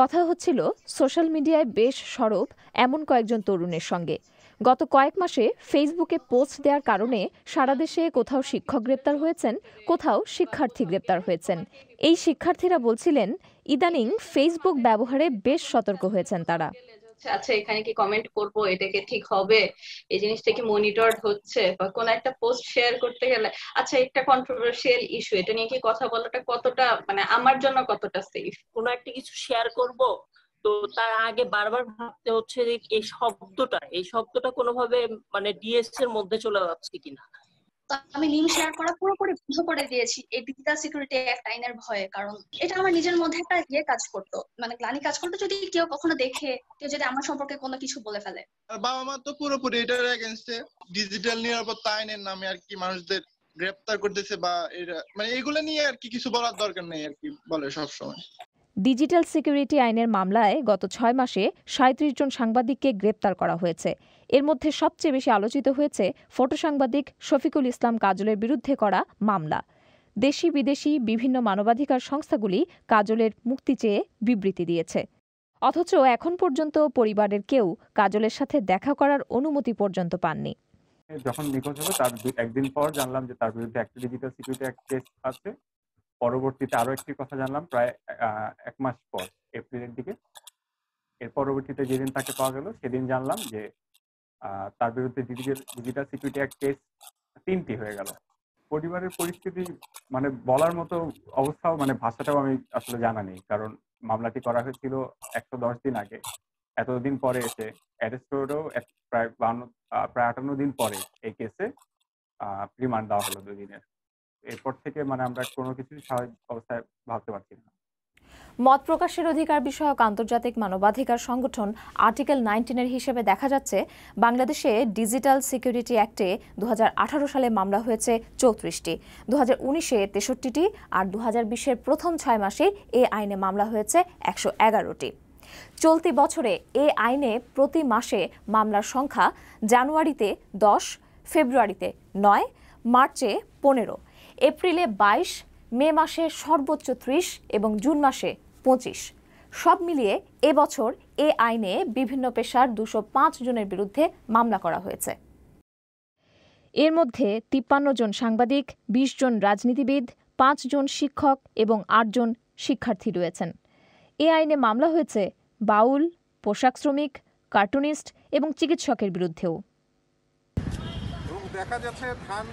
কথা হচ্ছিল সোশ্যাল মিডিয়ায় বেশ সরব এমন কয়েকজন তরুণের সঙ্গে গত কয়েক মাসে ফেসবুকে পোস্ট দেওয়ার কারণে সারা দেশে কোথাও শিক্ষক গ্রেপ্তার হয়েছেন কোথাও শিক্ষার্থী গ্রেপ্তার হয়েছেন এই শিক্ষার্থীরা বলছিলেন ইদানিং ফেসবুক ব্যবহারে বেশ সতর্ক হয়েছেন তারা হচ্ছে আচ্ছা এখানে কি কমেন্ট করব এটাকে ঠিক হবে এই জিনিসটা কি মনিটর হচ্ছে বা কোন একটা পোস্ট শেয়ার করতে গেলে আচ্ছা একটা কন্ট্রোভার্সিয়াল ইস্যু এটা নিয়ে কি কথা বলাটা কতটা মানে আমার জন্য কতটা সেফ কোন একটা কিছু শেয়ার করব তো তার আগে বারবার ভাবতে হচ্ছে যে এই শব্দটা এই শব্দটা কোনোভাবে মানে ডিএস এর মধ্যে চলে যাচ্ছে কিনা আমি মিম শেয়ার করা পুরোপুরি বন্ধ করে দিয়েছি এই ডিজিটাল সিকিউরিটি অ্যাক্ট আইনের ভয়ে কারণ এটা আমার নিজের মধ্যে একটা ইয়ে কাজ করতো মানে গ্লানি কাজ করতো যদি কেউ কখনো দেখে কেউ যদি আমার সম্পর্কে কোনো কিছু বলে ফেলে বাবা মা তো পুরোপুরি এটার এগেনস্টে ডিজিটাল নিরাপত্তা আইনের নামে আর কি মানুষদের গ্রেপ্তার করতেছে বা মানে এগুলো নিয়ে আর কি কিছু বলার দরকার নেই আর কি বলে সবসময় ডিজিটাল সিকিউরিটি আইনের মামলায় গত ছয় মাসে সাঁত্রিশ জন সাংবাদিককে গ্রেপ্তার করা হয়েছে এর মধ্যে সবচেয়ে বেশি আলোচিত হয়েছে ফটো সাংবাদিক শফিকুল ইসলাম কাজলের বিরুদ্ধে করা মামলা দেশি বিদেশি বিভিন্ন মানবাধিকার সংস্থাগুলি কাজলের মুক্তি চেয়ে বিবৃতি দিয়েছে অথচ এখন পর্যন্ত পরিবারের কেউ কাজলের সাথে দেখা করার অনুমতি পর্যন্ত পাননি যখন নিখোঁজ হবে তার একদিন পর জানলাম যে তার বিরুদ্ধে একটা ডিজিটাল সিকিউরিটি অ্যাক্ট কেস আছে পরবর্তীতে আরো একটি কথা জানলাম প্রায় এক মাস পর এপ্রিলের দিকে এর পরবর্তীতে যেদিন তাকে পাওয়া গেল সেদিন জানলাম যে তার বিরুদ্ধে ডিজিটাল সিকিউরিটি অ্যাক্ট কেস তিনটি হয়ে গেল পরিবারের পরিস্থিতি মানে বলার মতো অবস্থাও মানে ভাষাটাও আমি আসলে জানা নেই কারণ মামলাটি করা হয়েছিল একশো দশ দিন আগে এতদিন পরে এসে অ্যারেস্ট করেও প্রায় বান্ন প্রায় আটান্ন দিন পরে এই কেসে রিমান্ড দেওয়া হলো দুদিনের এরপর থেকে মানে আমরা কোনো কিছু স্বাভাবিক অবস্থায় ভাবতে পারছি না মত প্রকাশের অধিকার বিষয়ক আন্তর্জাতিক মানবাধিকার সংগঠন আর্টিকেল নাইনটিনের হিসেবে দেখা যাচ্ছে বাংলাদেশে ডিজিটাল সিকিউরিটি অ্যাক্টে দু সালে মামলা হয়েছে চৌত্রিশটি দু হাজার উনিশে তেষট্টিটি আর দু হাজার প্রথম ছয় মাসে এ আইনে মামলা হয়েছে একশো এগারোটি চলতি বছরে এ আইনে প্রতি মাসে মামলার সংখ্যা জানুয়ারিতে দশ ফেব্রুয়ারিতে নয় মার্চে পনেরো এপ্রিলে ২২ মে মাসে সর্বোচ্চ ত্রিশ এবং জুন মাসে পঁচিশ সব মিলিয়ে এবছর এ আইনে বিভিন্ন পেশার দুশো জনের বিরুদ্ধে মামলা করা হয়েছে এর মধ্যে তিপ্পান্ন জন সাংবাদিক ২০ জন রাজনীতিবিদ পাঁচ জন শিক্ষক এবং আটজন শিক্ষার্থী রয়েছেন এ আইনে মামলা হয়েছে বাউল পোশাক শ্রমিক কার্টুনিস্ট এবং চিকিৎসকের বিরুদ্ধেও দেখা যাচ্ছে ধান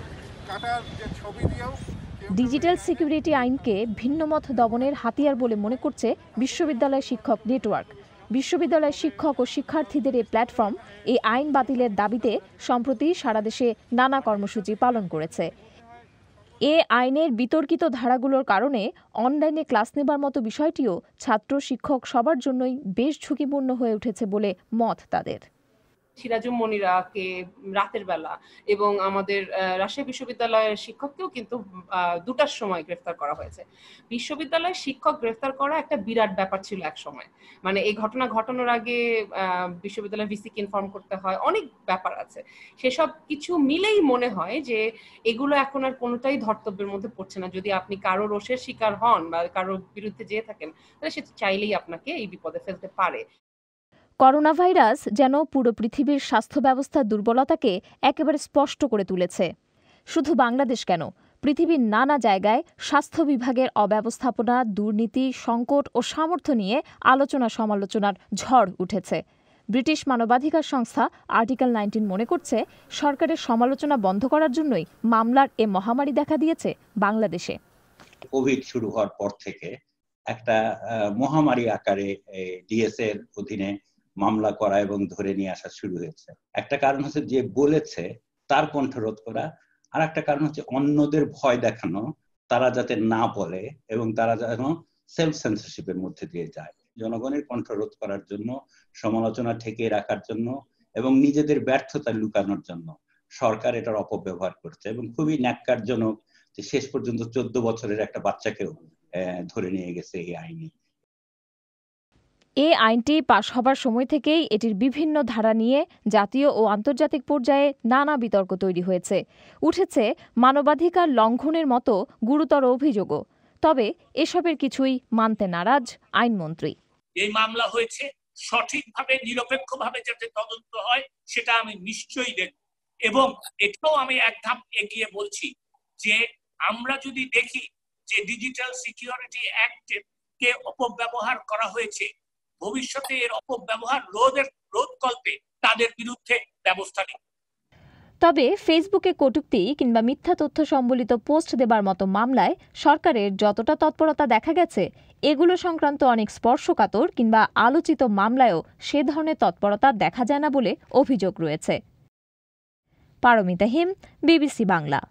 ডিজিটাল সিকিউরিটি আইনকে ভিন্নমত দমনের হাতিয়ার বলে মনে করছে বিশ্ববিদ্যালয় শিক্ষক নেটওয়ার্ক বিশ্ববিদ্যালয়ের শিক্ষক ও শিক্ষার্থীদের এই প্ল্যাটফর্ম এই আইন বাতিলের দাবিতে সম্প্রতি সারা দেশে নানা কর্মসূচি পালন করেছে এ আইনের বিতর্কিত ধারাগুলোর কারণে অনলাইনে ক্লাস নেবার মতো বিষয়টিও ছাত্র শিক্ষক সবার জন্যই বেশ ঝুঁকিপূর্ণ হয়ে উঠেছে বলে মত তাদের সিরাজুম মনিরাকে রাতের বেলা এবং আমাদের রাজশাহী বিশ্ববিদ্যালয়ের শিক্ষককেও কিন্তু দুটার সময় গ্রেফতার করা হয়েছে বিশ্ববিদ্যালয়ের শিক্ষক গ্রেফতার করা একটা বিরাট ব্যাপার ছিল এক সময় মানে এই ঘটনা ঘটানোর আগে বিশ্ববিদ্যালয় ভিসিকে ইনফর্ম করতে হয় অনেক ব্যাপার আছে সেসব কিছু মিলেই মনে হয় যে এগুলো এখন আর কোনোটাই ধর্তব্যের মধ্যে পড়ছে না যদি আপনি কারো রোষের শিকার হন বা কারোর বিরুদ্ধে যেয়ে থাকেন তাহলে সে চাইলেই আপনাকে এই বিপদে ফেলতে পারে করোনা ভাইরাস যেন পুরো পৃথিবীর স্বাস্থ্য ব্যবস্থার দুর্বলতাকে একেবারে স্পষ্ট করে তুলেছে শুধু বাংলাদেশ কেন পৃথিবীর নানা জায়গায় স্বাস্থ্য বিভাগের অব্যবস্থাপনা দুর্নীতি সংকট ও সামর্থ্য নিয়ে আলোচনা সমালোচনার ঝড় উঠেছে ব্রিটিশ মানবাধিকার সংস্থা আর্টিকেল নাইনটিন মনে করছে সরকারের সমালোচনা বন্ধ করার জন্যই মামলার এ মহামারী দেখা দিয়েছে বাংলাদেশে কোভিড শুরু হওয়ার পর থেকে একটা মহামারী আকারে ডিএসএর অধীনে মামলা করা এবং ধরে নিয়ে আসা শুরু হয়েছে একটা কারণ হচ্ছে যে বলেছে তার কণ্ঠরোধ করা আর একটা কারণ হচ্ছে অন্যদের ভয় দেখানো তারা যাতে না বলে এবং তারা যেন সেলফ সেন্সারশিপের মধ্যে দিয়ে যায় জনগণের কণ্ঠরোধ করার জন্য সমালোচনা ঠেকিয়ে রাখার জন্য এবং নিজেদের ব্যর্থতা লুকানোর জন্য সরকার এটার অপব্যবহার করছে এবং খুবই ন্যাক্কারজনক যে শেষ পর্যন্ত চোদ্দ বছরের একটা বাচ্চাকেও ধরে নিয়ে গেছে এই আইনে এ আইনটি পাশ হবার সময় থেকেই এটির বিভিন্ন ধারা নিয়ে জাতীয় ও আন্তর্জাতিক পর্যায়ে নানা বিতর্ক তৈরি হয়েছে উঠেছে মানবাধিকার লঙ্ঘনের মতো গুরুতর অভিযোগও তবে এসবের কিছুই মানতে নারাজ আইনমন্ত্রী এই মামলা হয়েছে সঠিকভাবে নিরপেক্ষভাবে যাতে তদন্ত হয় সেটা আমি নিশ্চয়ই দেখব এবং এটাও আমি এক ধাপ এগিয়ে বলছি যে আমরা যদি দেখি যে ডিজিটাল সিকিউরিটি অ্যাক্টে কে অপব্যবহার করা হয়েছে ভবিষ্যতে এর অপব্যবহার রোধের রোধ কল্পে তাদের বিরুদ্ধে ব্যবস্থা নিতে তবে ফেসবুকে কটুক্তি কিংবা মিথ্যা তথ্য সম্বলিত পোস্ট দেবার মতো মামলায় সরকারের যতটা তৎপরতা দেখা গেছে এগুলো সংক্রান্ত অনেক স্পর্শকাতর কিংবা আলোচিত মামলায়ও সে ধরনের তৎপরতা দেখা যায় না বলে অভিযোগ রয়েছে পারমিতা হিম বিবিসি বাংলা